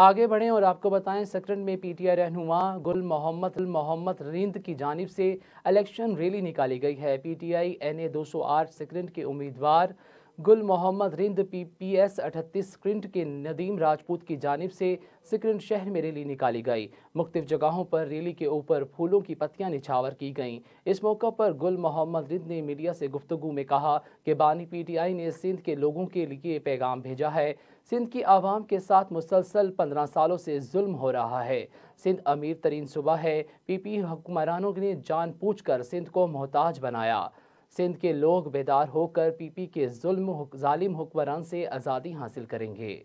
आगे बढ़ें और आपको बताएं सकरन में पी टी रहनुमा गुल मोहम्मद मोहम्मद रिंद की जानब से इलेक्शन रैली निकाली गई है P T I N A दो सौ आठ सकरन के उम्मीदवार Gul Mohammad Rind P P S अठतीस स्क्रिंट के नदीम राजपूत की जानब से सिक्रिंट शहर में रैली निकाली गई मुख्तफ जगहों पर रैली के ऊपर फूलों की पत्तियां निछावर की गईं इस मौका पर गुल मोहम्मद रिंद ने मीडिया से गुफ्तु में कहा कि बानी पी टी आई ने सिंध के लोगों के लिए पैगाम भेजा है सिंध की आवाम के साथ मुसलसल पंद्रह सालों से जुल्म हो रहा है सिंध अमीर तरीन सूबा है पी पी हुक्मरानों ने जान पूछ कर सिंध को मोहताज बनाया सिंध के लोग बेदार होकर पीपी के जुल्म जालिम हुक्मरान से आज़ादी हासिल करेंगे